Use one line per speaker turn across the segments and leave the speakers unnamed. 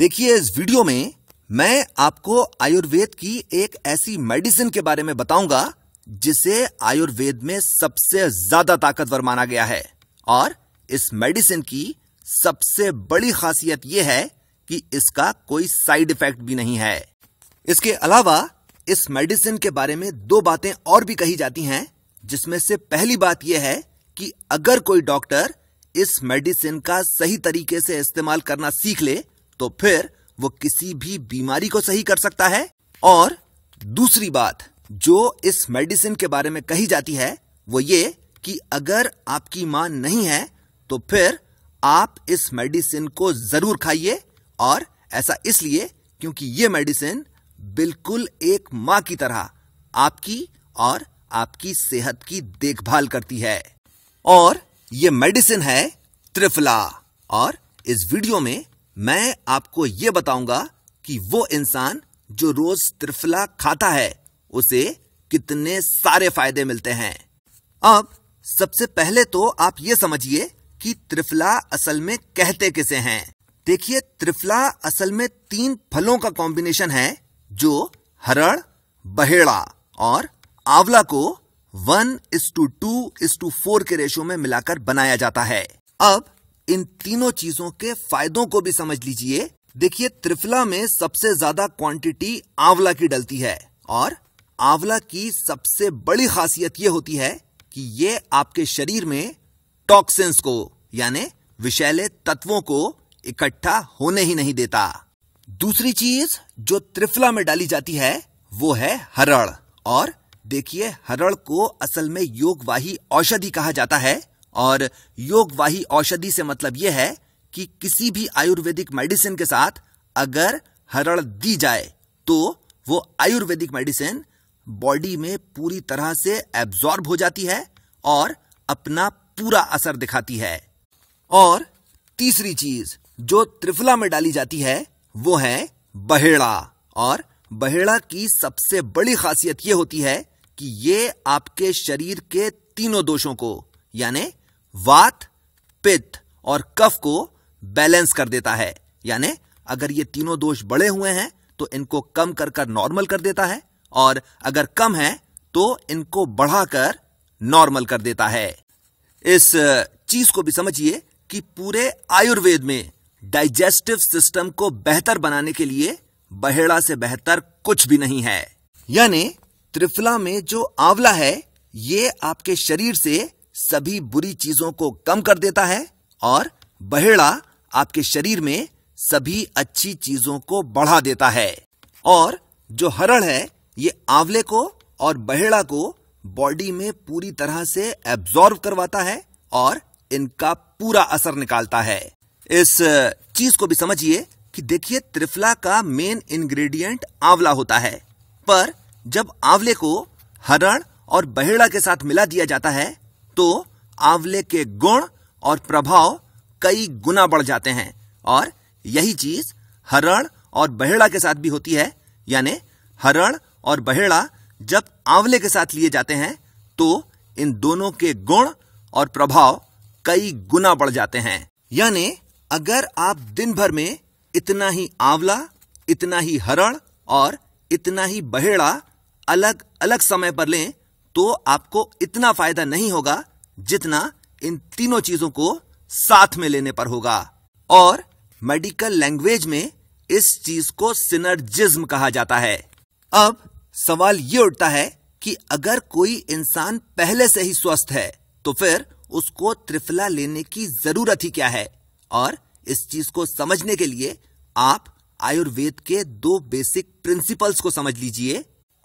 देखिए इस वीडियो में मैं आपको आयुर्वेद की एक ऐसी मेडिसिन के बारे में बताऊंगा जिसे आयुर्वेद में सबसे ज्यादा ताकतवर माना गया है और इस मेडिसिन की सबसे बड़ी खासियत यह है कि इसका कोई साइड इफेक्ट भी नहीं है इसके अलावा इस मेडिसिन के बारे में दो बातें और भी कही जाती हैं जिसमें से पहली बात यह है कि अगर कोई डॉक्टर इस मेडिसिन का सही तरीके से इस्तेमाल करना सीख ले तो फिर वो किसी भी बीमारी को सही कर सकता है और दूसरी बात जो इस मेडिसिन के बारे में कही जाती है वो ये कि अगर आपकी मां नहीं है तो फिर आप इस मेडिसिन को जरूर खाइए और ऐसा इसलिए क्योंकि ये मेडिसिन बिल्कुल एक मां की तरह आपकी और आपकी सेहत की देखभाल करती है और ये मेडिसिन है त्रिफला और इस वीडियो में मैं आपको ये बताऊंगा कि वो इंसान जो रोज त्रिफला खाता है उसे कितने सारे फायदे मिलते हैं अब सबसे पहले तो आप ये समझिए कि त्रिफला असल में कहते किसे हैं देखिए त्रिफला असल में तीन फलों का कॉम्बिनेशन है जो हरड़ बहेड़ा और आंवला को one is to two is to four के रेशो में मिलाकर बनाया जाता है अब इन तीनों चीजों के फायदों को भी समझ लीजिए देखिए त्रिफला में सबसे ज्यादा क्वांटिटी आंवला की डलती है और आंवला की सबसे बड़ी खासियत यह होती है कि ये आपके शरीर में टॉक्सिन्स को यानी विषैले तत्वों को इकट्ठा होने ही नहीं देता दूसरी चीज जो त्रिफला में डाली जाती है वो है हरड़ और देखिए हरड़ को असल में योगवाही औषधि कहा जाता है और योगवाही औषधि से मतलब यह है कि किसी भी आयुर्वेदिक मेडिसिन के साथ अगर हरड़ दी जाए तो वो आयुर्वेदिक मेडिसिन बॉडी में पूरी तरह से एब्जॉर्ब हो जाती है और अपना पूरा असर दिखाती है और तीसरी चीज जो त्रिफला में डाली जाती है वो है बहेड़ा और बहेड़ा की सबसे बड़ी खासियत यह होती है कि ये आपके शरीर के तीनों दोषों को यानी वात पित्त और कफ को बैलेंस कर देता है यानी अगर ये तीनों दोष बड़े हुए हैं तो इनको कम कर कर नॉर्मल कर देता है और अगर कम है तो इनको बढ़ाकर नॉर्मल कर देता है इस चीज को भी समझिए कि पूरे आयुर्वेद में डाइजेस्टिव सिस्टम को बेहतर बनाने के लिए बहेड़ा से बेहतर कुछ भी नहीं है यानी त्रिफला में जो आंवला है ये आपके शरीर से सभी बुरी चीजों को कम कर देता है और बहेड़ा आपके शरीर में सभी अच्छी चीजों को बढ़ा देता है और जो हरण है ये आंवले को और बहेड़ा को बॉडी में पूरी तरह से एब्जॉर्व करवाता है और इनका पूरा असर निकालता है इस चीज को भी समझिए कि देखिए त्रिफला का मेन इंग्रेडिएंट आंवला होता है पर जब आंवले को हरण और बहेड़ा के साथ मिला दिया जाता है तो आंवले के गुण और प्रभाव कई गुना बढ़ जाते हैं और यही चीज हरण और बहेड़ा के साथ भी होती है यानी हरण और बहेड़ा जब आंवले के साथ लिए जाते हैं तो इन दोनों के गुण और प्रभाव कई गुना बढ़ जाते हैं यानी अगर आप दिन भर में इतना ही आंवला इतना ही हरण और इतना ही बहेड़ा अलग अलग समय पर लें तो आपको इतना फायदा नहीं होगा जितना इन तीनों चीजों को साथ में लेने पर होगा और मेडिकल लैंग्वेज में इस चीज को सिनर्जिज्म कहा जाता है अब सवाल ये उठता है कि अगर कोई इंसान पहले से ही स्वस्थ है तो फिर उसको त्रिफला लेने की जरूरत ही क्या है और इस चीज को समझने के लिए आप आयुर्वेद के दो बेसिक प्रिंसिपल्स को समझ लीजिए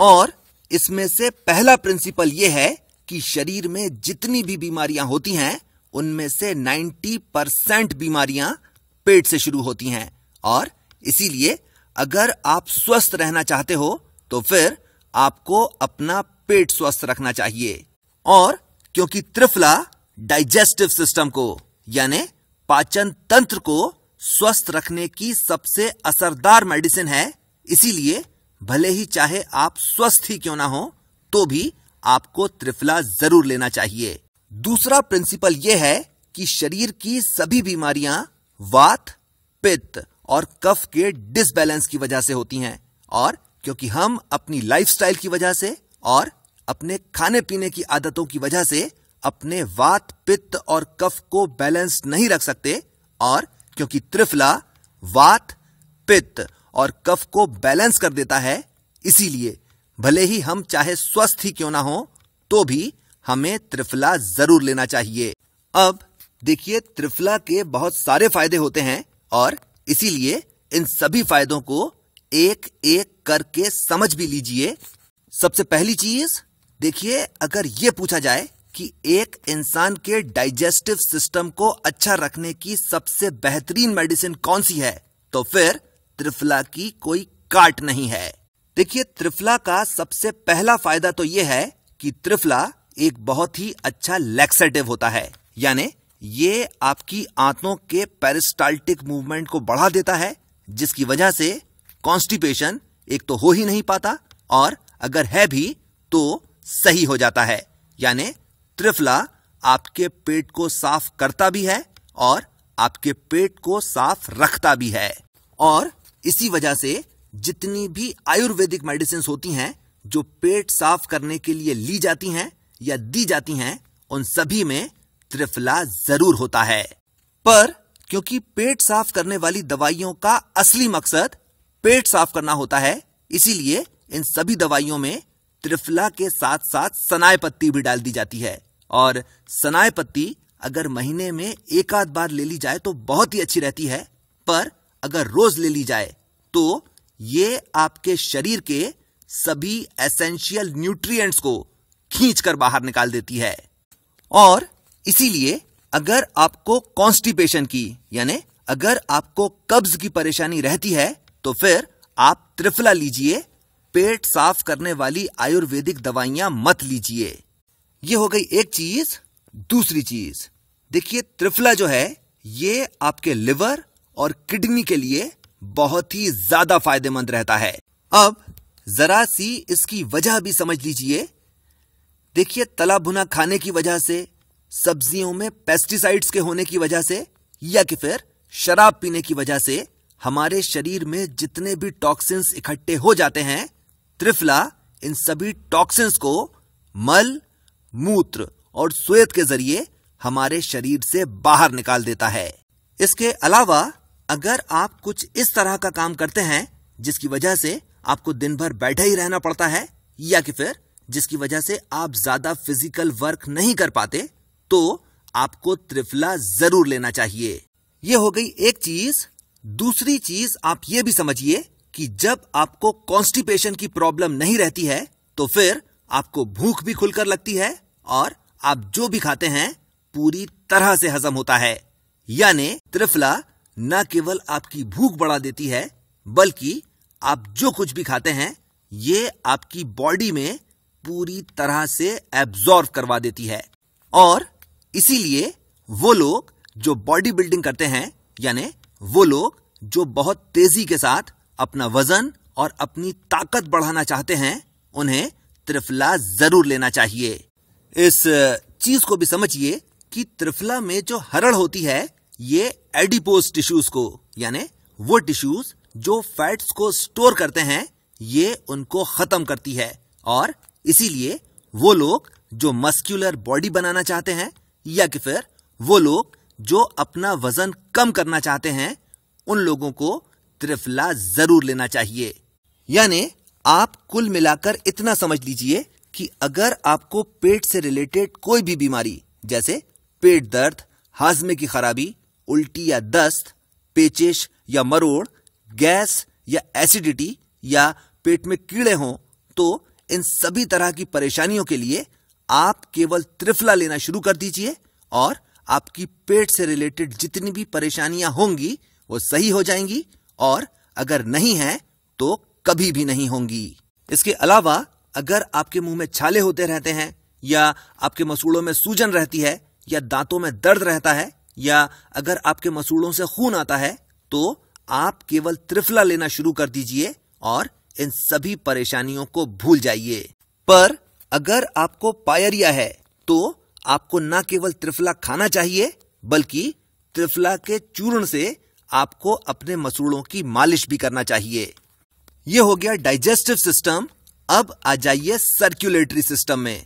और इसमें से पहला प्रिंसिपल यह है कि शरीर में जितनी भी बीमारियां होती हैं उनमें से 90 परसेंट बीमारियां पेट से शुरू होती हैं और इसीलिए अगर आप स्वस्थ रहना चाहते हो तो फिर आपको अपना पेट स्वस्थ रखना चाहिए और क्योंकि त्रिफला डाइजेस्टिव सिस्टम को यानी पाचन तंत्र को स्वस्थ रखने की सबसे असरदार मेडिसिन है इसीलिए भले ही चाहे आप स्वस्थ ही क्यों ना हो तो भी आपको त्रिफला जरूर लेना चाहिए दूसरा प्रिंसिपल यह है कि शरीर की सभी बीमारियां वात पित्त और कफ के डिसबैलेंस की वजह से होती हैं और क्योंकि हम अपनी लाइफस्टाइल की वजह से और अपने खाने पीने की आदतों की वजह से अपने वात पित्त और कफ को बैलेंस नहीं रख सकते और क्योंकि त्रिफला वात पित्त और कफ को बैलेंस कर देता है इसीलिए भले ही हम चाहे स्वस्थ ही क्यों ना हो तो भी हमें त्रिफला जरूर लेना चाहिए अब देखिए त्रिफला के बहुत सारे फायदे होते हैं और इसीलिए इन सभी फायदों को एक एक करके समझ भी लीजिए सबसे पहली चीज देखिए अगर ये पूछा जाए कि एक इंसान के डाइजेस्टिव सिस्टम को अच्छा रखने की सबसे बेहतरीन मेडिसिन कौन सी है तो फिर त्रिफला की कोई काट नहीं है देखिए त्रिफला का सबसे पहला फायदा तो यह है कि त्रिफला एक बहुत ही अच्छा लैक्सेटिव होता है यानी ये आपकी आंतों के पेरिस्टाल्टिक मूवमेंट को बढ़ा देता है जिसकी वजह से कॉन्स्टिपेशन एक तो हो ही नहीं पाता और अगर है भी तो सही हो जाता है यानी त्रिफला आपके पेट को साफ करता भी है और आपके पेट को साफ रखता भी है और इसी वजह से जितनी भी आयुर्वेदिक मेडिसिन होती हैं जो पेट साफ करने के लिए ली जाती हैं या दी जाती हैं उन सभी में त्रिफला जरूर होता है पर क्योंकि पेट साफ करने वाली दवाइयों का असली मकसद पेट साफ करना होता है इसीलिए इन सभी दवाइयों में त्रिफला के साथ साथ सनाय पत्ती भी डाल दी जाती है और सनाय पत्ती अगर महीने में एक आध बार ले ली जाए तो बहुत ही अच्छी रहती है पर अगर रोज ले ली जाए तो ये आपके शरीर के सभी एसेंशियल न्यूट्रिएंट्स को खींचकर बाहर निकाल देती है और इसीलिए अगर आपको कॉन्स्टिपेशन की यानी अगर आपको कब्ज की परेशानी रहती है तो फिर आप त्रिफला लीजिए पेट साफ करने वाली आयुर्वेदिक दवाइयां मत लीजिए ये हो गई एक चीज दूसरी चीज देखिए त्रिफला जो है ये आपके लिवर और किडनी के लिए बहुत ही ज्यादा फायदेमंद रहता है अब जरा सी इसकी वजह भी समझ लीजिए देखिए तला भुना खाने की वजह से सब्जियों में पेस्टिसाइड्स के होने की वजह से या कि फिर शराब पीने की वजह से हमारे शरीर में जितने भी टॉक्सिन्स इकट्ठे हो जाते हैं त्रिफला इन सभी टॉक्सिन्स को मल मूत्र और स्वेत के जरिए हमारे शरीर से बाहर निकाल देता है इसके अलावा अगर आप कुछ इस तरह का काम करते हैं जिसकी वजह से आपको दिन भर बैठा ही रहना पड़ता है या कि फिर जिसकी वजह से आप ज्यादा फिजिकल वर्क नहीं कर पाते तो आपको त्रिफला जरूर लेना चाहिए ये हो गई एक चीज दूसरी चीज आप ये भी समझिए कि जब आपको कॉन्स्टिपेशन की प्रॉब्लम नहीं रहती है तो फिर आपको भूख भी खुलकर लगती है और आप जो भी खाते हैं पूरी तरह से हजम होता है यानी त्रिफला न केवल आपकी भूख बढ़ा देती है बल्कि आप जो कुछ भी खाते हैं ये आपकी बॉडी में पूरी तरह से एब्जॉर्व करवा देती है और इसीलिए वो लोग जो बॉडी बिल्डिंग करते हैं यानी वो लोग जो बहुत तेजी के साथ अपना वजन और अपनी ताकत बढ़ाना चाहते हैं उन्हें त्रिफला जरूर लेना चाहिए इस चीज को भी समझिए कि त्रिफला में जो हरड़ होती है ये एडिपोज टिश्यूज को यानी वो टिश्यूज जो फैट्स को स्टोर करते हैं ये उनको खत्म करती है और इसीलिए वो लोग जो मस्क्यूलर बॉडी बनाना चाहते हैं या कि फिर वो लोग जो अपना वजन कम करना चाहते हैं उन लोगों को त्रिफला जरूर लेना चाहिए यानी आप कुल मिलाकर इतना समझ लीजिए कि अगर आपको पेट से रिलेटेड कोई भी बीमारी जैसे पेट दर्द हाजमे की खराबी उल्टी या दस्त पेचिश या मरोड़ गैस या एसिडिटी या पेट में कीड़े हों तो इन सभी तरह की परेशानियों के लिए आप केवल त्रिफला लेना शुरू कर दीजिए और आपकी पेट से रिलेटेड जितनी भी परेशानियां होंगी वो सही हो जाएंगी और अगर नहीं है तो कभी भी नहीं होंगी इसके अलावा अगर आपके मुंह में छाले होते रहते हैं या आपके मसूड़ों में सूजन रहती है या दांतों में दर्द रहता है या अगर आपके मसूड़ों से खून आता है तो आप केवल त्रिफला लेना शुरू कर दीजिए और इन सभी परेशानियों को भूल जाइए पर अगर आपको पायरिया है तो आपको न केवल त्रिफला खाना चाहिए बल्कि त्रिफला के चूर्ण से आपको अपने मसूड़ों की मालिश भी करना चाहिए यह हो गया डाइजेस्टिव सिस्टम अब आ जाइए सर्कुलेटरी सिस्टम में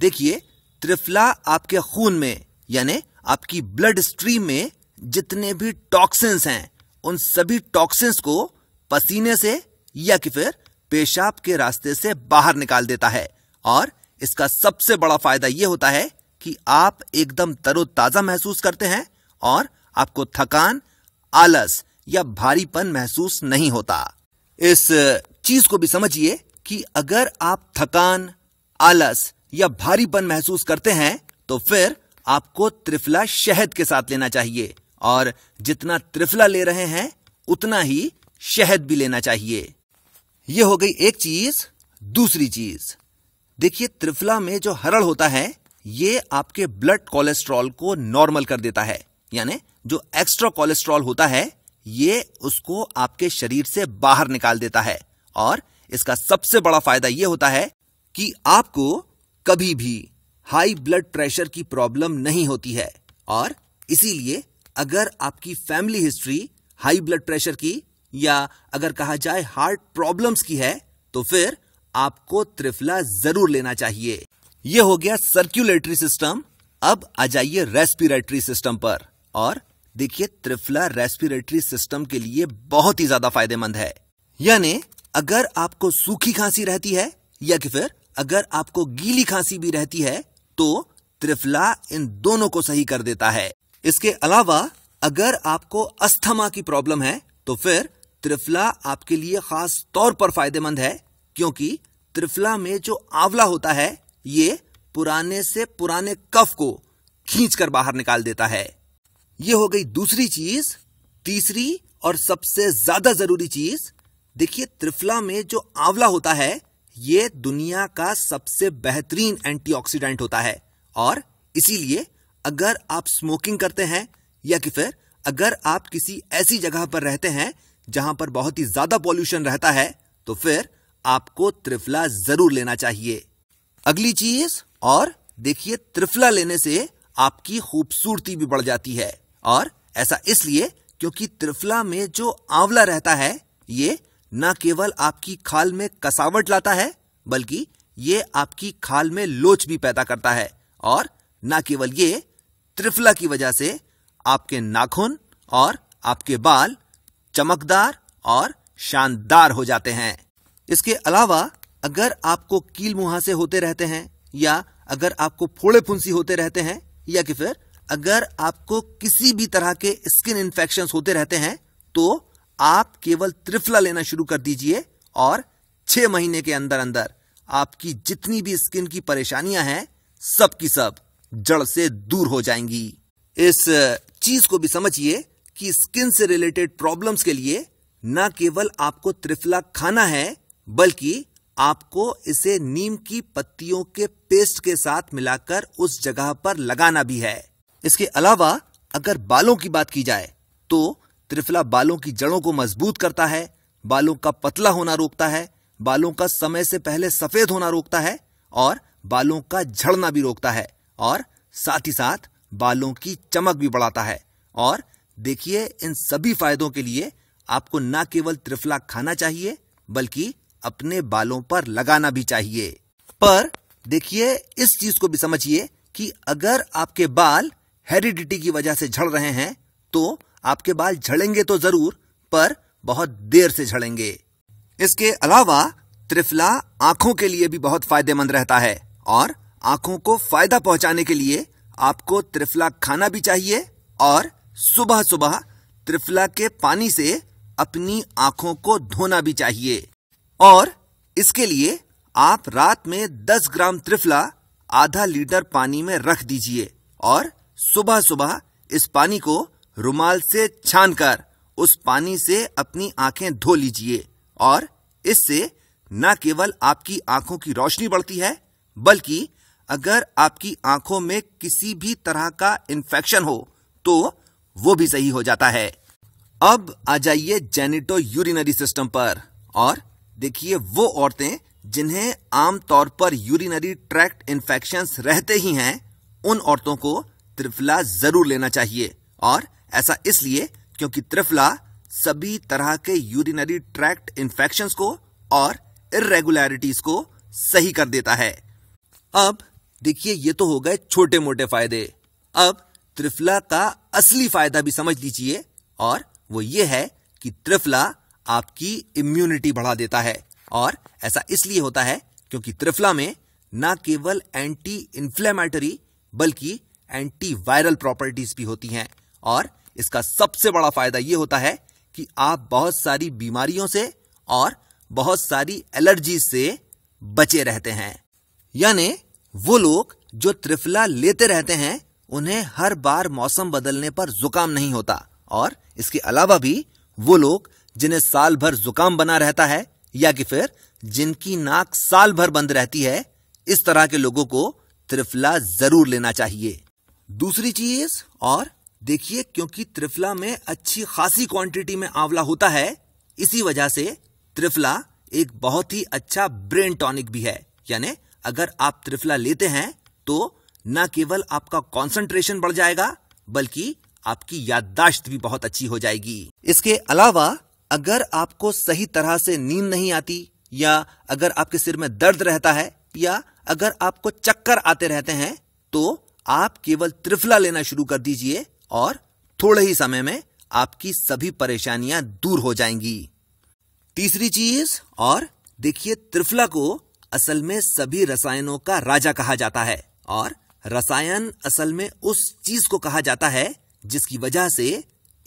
देखिए त्रिफला आपके खून में यानी आपकी ब्लड स्ट्रीम में जितने भी टॉक्सिन्स हैं उन सभी टॉक्सिन्स को पसीने से या कि फिर पेशाब के रास्ते से बाहर निकाल देता है और इसका सबसे बड़ा फायदा यह होता है कि आप एकदम तरोताजा महसूस करते हैं और आपको थकान आलस या भारीपन महसूस नहीं होता इस चीज को भी समझिए कि अगर आप थकान आलस या भारीपन महसूस करते हैं तो फिर आपको त्रिफला शहद के साथ लेना चाहिए और जितना त्रिफला ले रहे हैं उतना ही शहद भी लेना चाहिए यह हो गई एक चीज दूसरी चीज देखिए त्रिफला में जो हरड़ होता है ये आपके ब्लड कोलेस्ट्रॉल को नॉर्मल कर देता है यानी जो एक्स्ट्रा कोलेस्ट्रॉल होता है ये उसको आपके शरीर से बाहर निकाल देता है और इसका सबसे बड़ा फायदा यह होता है कि आपको कभी भी हाई ब्लड प्रेशर की प्रॉब्लम नहीं होती है और इसीलिए अगर आपकी family history high blood pressure की या अगर कहा जाए हार्ट प्रॉब्लम्स की है तो फिर आपको त्रिफला जरूर लेना चाहिए यह हो गया सर्क्यूलेटरी सिस्टम अब आ जाइए रेस्पिरेटरी सिस्टम पर और देखिए त्रिफला रेस्पिरेटरी सिस्टम के लिए बहुत ही ज्यादा फायदेमंद है यानी अगर आपको सूखी खांसी रहती है या कि फिर अगर आपको गीली खांसी भी रहती है तो त्रिफला इन दोनों को सही कर देता है इसके अलावा अगर आपको अस्थमा की प्रॉब्लम है तो फिर त्रिफला आपके लिए खास तौर पर फायदेमंद है क्योंकि त्रिफला में जो आंवला होता है ये पुराने से पुराने कफ को खींच कर बाहर निकाल देता है ये हो गई दूसरी चीज तीसरी और सबसे ज्यादा जरूरी चीज देखिए त्रिफला में जो आंवला होता है ये दुनिया का सबसे बेहतरीन एंटीऑक्सीडेंट होता है और इसीलिए अगर आप स्मोकिंग करते हैं या कि फिर अगर आप किसी ऐसी जगह पर रहते हैं जहां पर बहुत ही ज्यादा पॉल्यूशन रहता है तो फिर आपको त्रिफला जरूर लेना चाहिए अगली चीज और देखिए त्रिफला लेने से आपकी खूबसूरती भी बढ़ जाती है और ऐसा इसलिए क्योंकि त्रिफला में जो आंवला रहता है ये न केवल आपकी खाल में कसावट लाता है बल्कि ये आपकी खाल में लोच भी पैदा करता है और न केवल ये त्रिफला की वजह से आपके नाखून और आपके बाल चमकदार और शानदार हो जाते हैं इसके अलावा अगर आपको कील मुहासे होते रहते हैं या अगर आपको फोड़े फुंसी होते रहते हैं या कि फिर अगर आपको किसी भी तरह के स्किन इन्फेक्शन होते रहते हैं तो आप केवल त्रिफला लेना शुरू कर दीजिए और छह महीने के अंदर अंदर आपकी जितनी भी स्किन की परेशानियां हैं सब की सब जड़ से दूर हो जाएंगी इस चीज को भी समझिए कि स्किन से रिलेटेड प्रॉब्लम्स के लिए न केवल आपको त्रिफला खाना है बल्कि आपको इसे नीम की पत्तियों के पेस्ट के साथ मिलाकर उस जगह पर लगाना भी है इसके अलावा अगर बालों की बात की जाए तो त्रिफला बालों की जड़ों को मजबूत करता है बालों का पतला होना रोकता है बालों का समय से पहले सफेद होना रोकता है और बालों का झड़ना भी रोकता है और साथ ही साथ बालों की चमक भी बढ़ाता है और देखिए इन सभी फायदों के लिए आपको न केवल त्रिफला खाना चाहिए बल्कि अपने बालों पर लगाना भी चाहिए पर देखिए इस चीज को भी समझिए कि अगर आपके बाल हेरिडिटी की वजह से झड़ रहे हैं तो आपके बाल झड़ेंगे तो जरूर पर बहुत देर से झड़ेंगे इसके अलावा त्रिफला आंखों के लिए भी बहुत फायदेमंद रहता है और आंखों को फायदा पहुंचाने के लिए आपको त्रिफला खाना भी चाहिए और सुबह सुबह त्रिफला के पानी से अपनी आंखों को धोना भी चाहिए और इसके लिए आप रात में 10 ग्राम त्रिफला आधा लीटर पानी में रख दीजिए और सुबह सुबह इस पानी को रुमाल से छानकर उस पानी से अपनी आंखें धो लीजिए और इससे न केवल आपकी आंखों की रोशनी बढ़ती है बल्कि अगर आपकी आंखों में किसी भी तरह का इन्फेक्शन हो तो वो भी सही हो जाता है अब आ जाइए जेनिटो यूरिनरी सिस्टम पर और देखिए वो औरतें जिन्हें आमतौर पर यूरिनरी ट्रैक्ट इन्फेक्शन रहते ही हैं उन औरतों को त्रिफला जरूर लेना चाहिए और ऐसा इसलिए क्योंकि त्रिफला सभी तरह के यूरिनरी ट्रैक्ट इन्फेक्शन को और इरेगुलरिटीज को सही कर देता है अब देखिए ये तो हो गए छोटे मोटे फायदे अब त्रिफला का असली फायदा भी समझ लीजिए और वो ये है कि त्रिफला आपकी इम्यूनिटी बढ़ा देता है और ऐसा इसलिए होता है क्योंकि त्रिफला में ना केवल एंटी इन्फ्लेमेटरी बल्कि एंटी वायरल प्रॉपर्टीज भी होती हैं और इसका सबसे बड़ा फायदा यह होता है कि आप बहुत सारी बीमारियों से और बहुत सारी एलर्जी से बचे रहते हैं यानी वो लोग जो त्रिफला लेते रहते हैं उन्हें हर बार मौसम बदलने पर जुकाम नहीं होता और इसके अलावा भी वो लोग जिन्हें साल भर जुकाम बना रहता है या कि फिर जिनकी नाक साल भर बंद रहती है इस तरह के लोगों को त्रिफला जरूर लेना चाहिए दूसरी चीज और देखिए क्योंकि त्रिफला में अच्छी खासी क्वांटिटी में आंवला होता है इसी वजह से त्रिफला एक बहुत ही अच्छा ब्रेन टॉनिक भी है यानी अगर आप त्रिफला लेते हैं तो न केवल आपका कंसंट्रेशन बढ़ जाएगा बल्कि आपकी याददाश्त भी बहुत अच्छी हो जाएगी इसके अलावा अगर आपको सही तरह से नींद नहीं आती या अगर आपके सिर में दर्द रहता है या अगर आपको चक्कर आते रहते हैं तो आप केवल त्रिफला लेना शुरू कर दीजिए और थोड़े ही समय में आपकी सभी परेशानियां दूर हो जाएंगी तीसरी चीज और देखिए त्रिफला को असल में सभी रसायनों का राजा कहा जाता है और रसायन असल में उस चीज को कहा जाता है जिसकी वजह से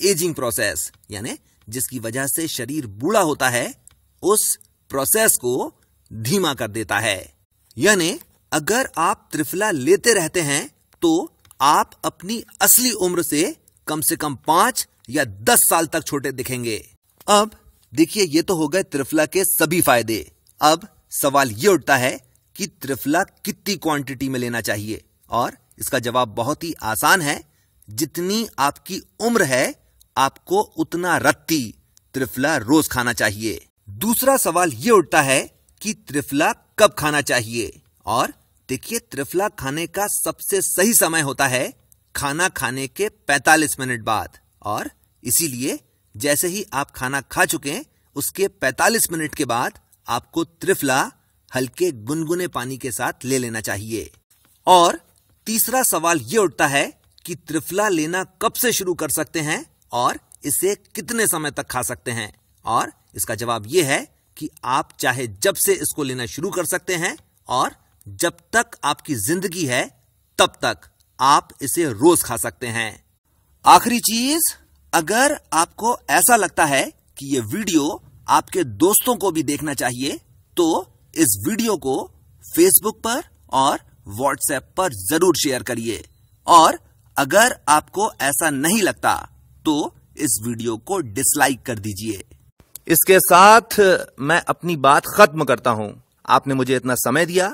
एजिंग प्रोसेस यानी जिसकी वजह से शरीर बूढ़ा होता है उस प्रोसेस को धीमा कर देता है यानी अगर आप त्रिफला लेते रहते हैं तो आप अपनी असली उम्र से कम से कम पांच या दस साल तक छोटे दिखेंगे अब देखिए ये तो हो गए त्रिफला के सभी फायदे अब सवाल ये उठता है कि त्रिफला कितनी क्वांटिटी में लेना चाहिए और इसका जवाब बहुत ही आसान है जितनी आपकी उम्र है आपको उतना रत्ती त्रिफला रोज खाना चाहिए दूसरा सवाल ये उठता है कि त्रिफला कब खाना चाहिए और देखिए त्रिफला खाने का सबसे सही समय होता है खाना खाने के 45 मिनट बाद और इसीलिए जैसे ही आप खाना खा चुके उसके 45 मिनट के बाद आपको त्रिफला हल्के गुनगुने पानी के साथ ले लेना चाहिए और तीसरा सवाल ये उठता है कि त्रिफला लेना कब से शुरू कर सकते हैं और इसे कितने समय तक खा सकते हैं और इसका जवाब यह है कि आप चाहे जब से इसको लेना शुरू कर सकते हैं और जब तक आपकी जिंदगी है तब तक आप इसे रोज खा सकते हैं आखिरी चीज अगर आपको ऐसा लगता है कि ये वीडियो आपके दोस्तों को भी देखना चाहिए तो इस वीडियो को फेसबुक पर और व्हाट्सएप पर जरूर शेयर करिए और अगर आपको ऐसा नहीं लगता तो इस वीडियो को डिसलाइक कर दीजिए इसके साथ मैं अपनी बात खत्म करता हूं आपने मुझे इतना समय दिया